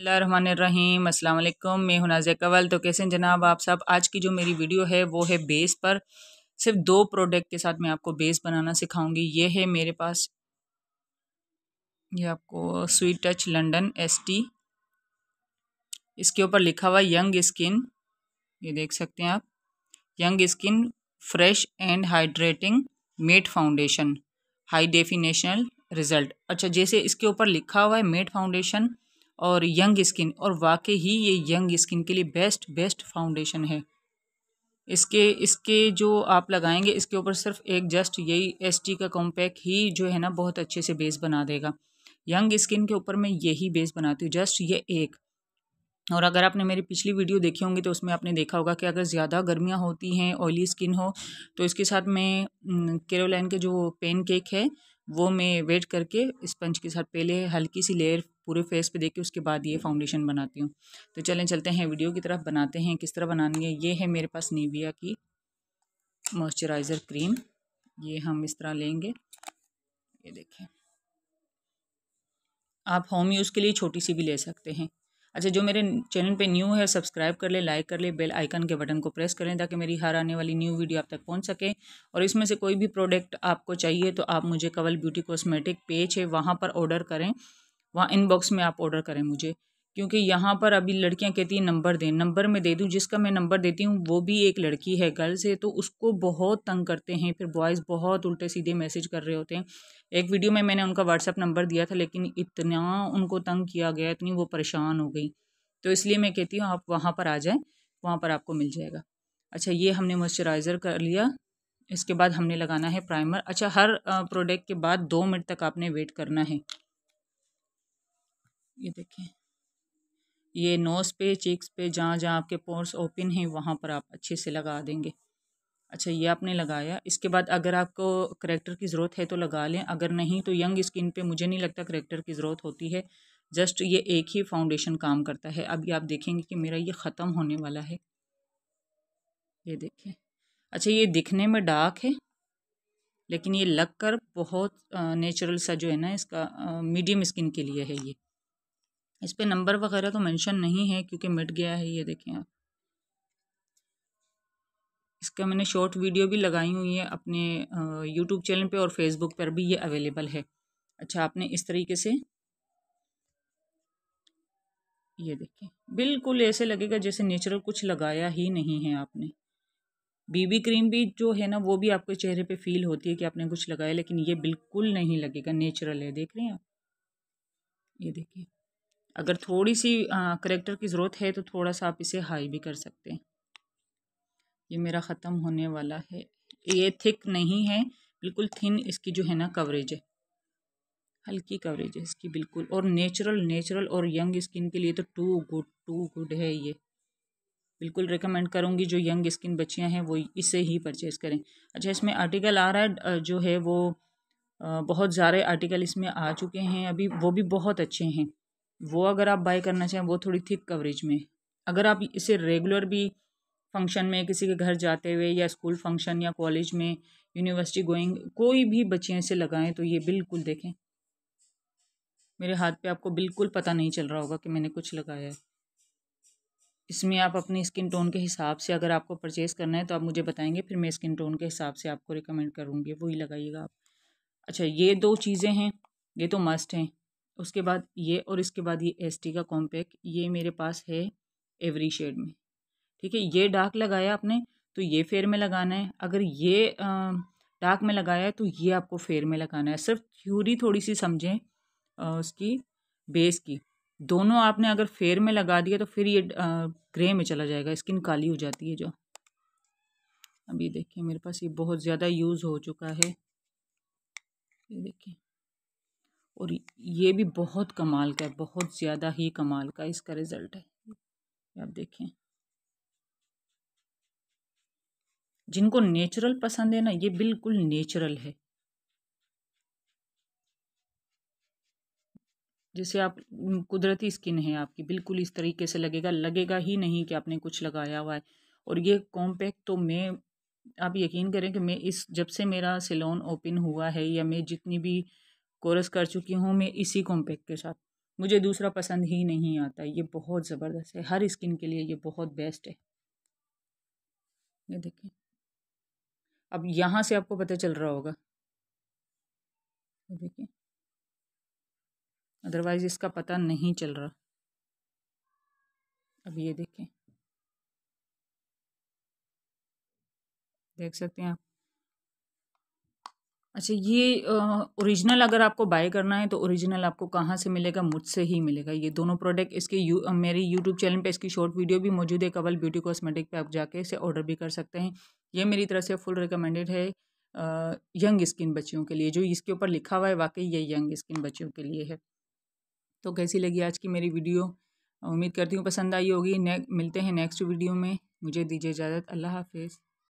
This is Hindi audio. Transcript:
रहीम अस्सलाम वालेकुम मैं हूं नाजिया तो कैसे जनाब आप सब आज की जो मेरी वीडियो है वो है बेस पर सिर्फ दो प्रोडक्ट के साथ मैं आपको बेस बनाना सिखाऊंगी ये है मेरे पास ये आपको स्वीट टच एस एसटी इसके ऊपर लिखा हुआ यंग स्किन ये देख सकते हैं आप young skin fresh and hydrating matte foundation high definitional result अच्छा जैसे इसके ऊपर लिखा हुआ है मेट फाउंडेशन और यंग स्किन और वाकई ही ये यंग स्किन के लिए बेस्ट बेस्ट फाउंडेशन है इसके इसके जो आप लगाएंगे इसके ऊपर सिर्फ एक जस्ट यही एस टी का कॉम्पैक्ट ही जो है ना बहुत अच्छे से बेस बना देगा यंग स्किन के ऊपर मैं यही बेस बनाती हूँ जस्ट ये एक और अगर आपने मेरी पिछली वीडियो देखी होंगी तो उसमें आपने देखा होगा कि अगर ज़्यादा गर्मियाँ होती हैं ऑयली स्किन हो तो इसके साथ मैं केरोलाइन के जो पेन केक है वो मैं वेट करके स्पंज के साथ पहले हल्की सी लेयर पूरे फेस पे के उसके बाद ये फाउंडेशन बनाती हूँ तो चलें चलते हैं वीडियो की तरफ बनाते हैं किस तरह बनानी है ये है मेरे पास नीविया की मॉइस्चराइज़र क्रीम ये हम इस तरह लेंगे ये देखें आप होम यूज़ के लिए छोटी सी भी ले सकते हैं अच्छा जो मेरे चैनल पे न्यू है सब्सक्राइब कर ले लाइक कर ले बेल आइकन के बटन को प्रेस करें ताकि मेरी हर आने वाली न्यू वीडियो आप तक पहुंच सके और इसमें से कोई भी प्रोडक्ट आपको चाहिए तो आप मुझे कवल ब्यूटी कॉस्मेटिक पेज है वहाँ पर ऑर्डर करें वहाँ इनबॉक्स में आप ऑर्डर करें मुझे क्योंकि यहाँ पर अभी लड़कियाँ कहती हैं नंबर दें नंबर में दे दूँ जिसका मैं नंबर देती हूँ वो भी एक लड़की है गर्ल्स है तो उसको बहुत तंग करते हैं फिर बॉयज़ बहुत उल्टे सीधे मैसेज कर रहे होते हैं एक वीडियो में मैंने उनका व्हाट्सअप नंबर दिया था लेकिन इतना उनको तंग किया गया इतनी वो परेशान हो गई तो इसलिए मैं कहती हूँ आप वहाँ पर आ जाएँ वहाँ पर आपको मिल जाएगा अच्छा ये हमने मॉइस्चराइज़र कर लिया इसके बाद हमने लगाना है प्राइमर अच्छा हर प्रोडक्ट के बाद दो मिनट तक आपने वेट करना है ये देखें ये नोज़ पे चीक्स पे जहाँ जहाँ आपके पोर्स ओपन हैं वहाँ पर आप अच्छे से लगा देंगे अच्छा ये आपने लगाया इसके बाद अगर आपको करेक्टर की ज़रूरत है तो लगा लें अगर नहीं तो यंग स्किन पे मुझे नहीं लगता करेक्टर की ज़रूरत होती है जस्ट ये एक ही फाउंडेशन काम करता है अब ये आप देखेंगे कि मेरा ये ख़त्म होने वाला है ये देखें अच्छा ये दिखने में डार्क है लेकिन ये लग कर बहुत नेचुरल सा जो है ना इसका मीडियम स्किन के लिए है ये इस पर नंबर वगैरह तो मेंशन नहीं है क्योंकि मिट गया है ये देखें आप इसका मैंने शॉर्ट वीडियो भी लगाई हुई है अपने यूट्यूब चैनल पे और फेसबुक पर भी ये अवेलेबल है अच्छा आपने इस तरीके से ये देखें बिल्कुल ऐसे लगेगा जैसे नेचुरल कुछ लगाया ही नहीं है आपने बीबी क्रीम भी जो है ना वो भी आपके चेहरे पे फील होती है कि आपने कुछ लगाया लेकिन ये बिल्कुल नहीं लगेगा नेचुरल है देख रहे हैं आप ये देखिए अगर थोड़ी सी करेक्टर की ज़रूरत है तो थोड़ा सा आप इसे हाई भी कर सकते हैं ये मेरा ख़त्म होने वाला है ये थिक नहीं है बिल्कुल थिन इसकी जो है ना कवरेज है हल्की कवरेज है इसकी बिल्कुल और नेचुरल नेचुरल और यंग स्किन के लिए तो टू गुड टू गुड है ये बिल्कुल रिकमेंड करूँगी जो यंग स्किन बच्चियाँ हैं वो इसे ही परचेज़ करें अच्छा इसमें आर्टिकल आ रहा है जो है वो बहुत सारे आर्टिकल इसमें आ चुके हैं अभी वो भी बहुत अच्छे हैं वो अगर आप बाय करना चाहें वो थोड़ी थिक कवरेज में अगर आप इसे रेगुलर भी फंक्शन में किसी के घर जाते हुए या स्कूल फंक्शन या कॉलेज में यूनिवर्सिटी गोइंग कोई भी बच्चे इसे लगाएं तो ये बिल्कुल देखें मेरे हाथ पे आपको बिल्कुल पता नहीं चल रहा होगा कि मैंने कुछ लगाया है इसमें आप अपनी स्किन टोन के हिसाब से अगर आपको परचेज़ करना है तो आप मुझे बताएंगे फिर मैं स्किन टोन के हिसाब से आपको रिकमेंड करूँगी वही लगाइएगा आप अच्छा ये दो चीज़ें हैं ये तो मस्ट हैं उसके बाद ये और इसके बाद ये एस का कॉम्पैक्ट ये मेरे पास है एवरी शेड में ठीक है ये डार्क लगाया आपने तो ये फेयर में लगाना है अगर ये डार्क में लगाया है तो ये आपको फेयर में लगाना है सिर्फ थ्योरी थोड़ी सी समझें उसकी बेस की दोनों आपने अगर फेयर में लगा दिया तो फिर ये ग्रे में चला जाएगा स्किन काली हो जाती है जो अभी देखिए मेरे पास ये बहुत ज़्यादा यूज़ हो चुका है ये देखिए और ये भी बहुत कमाल का है बहुत ज़्यादा ही कमाल का इसका रिज़ल्ट है आप देखें जिनको नेचुरल पसंद है ना ये बिल्कुल नेचुरल है जैसे आप कुदरती स्किन है आपकी बिल्कुल इस तरीके से लगेगा लगेगा ही नहीं कि आपने कुछ लगाया हुआ है और ये कॉम्पैक्ट तो मैं आप यकीन करें कि मैं इस जब से मेरा सिलोन ओपन हुआ है या मैं जितनी भी कोरस कर चुकी हूँ मैं इसी कॉम्पैक्ट के साथ मुझे दूसरा पसंद ही नहीं आता ये बहुत ज़बरदस्त है हर स्किन के लिए ये बहुत बेस्ट है ये देखिए अब यहाँ से आपको पता चल रहा होगा देखिए अदरवाइज़ इसका पता नहीं चल रहा अब ये देखें देख सकते हैं आप अच्छा ये ओरिजिनल अगर आपको बाय करना है तो ओरिजिनल आपको कहाँ से मिलेगा मुझसे ही मिलेगा ये दोनों प्रोडक्ट इसके यू मेरे यूट्यूब चैनल पे इसकी शॉर्ट वीडियो भी मौजूद है कवल ब्यूटी कॉस्मेटिक पे आप जाके इसे ऑर्डर भी कर सकते हैं ये मेरी तरफ से फुल रिकमेंडेड है आ, यंग स्किन बच्चियों के लिए जो इसके ऊपर लिखा हुआ है वाकई ये यंग स्किन बच्चियों के लिए है तो कैसी लगी आज की मेरी वीडियो उम्मीद करती हूँ पसंद आई होगी मिलते हैं नेक्स्ट वीडियो में मुझे दीजिए इजाज़त अल्लाह हाफिज़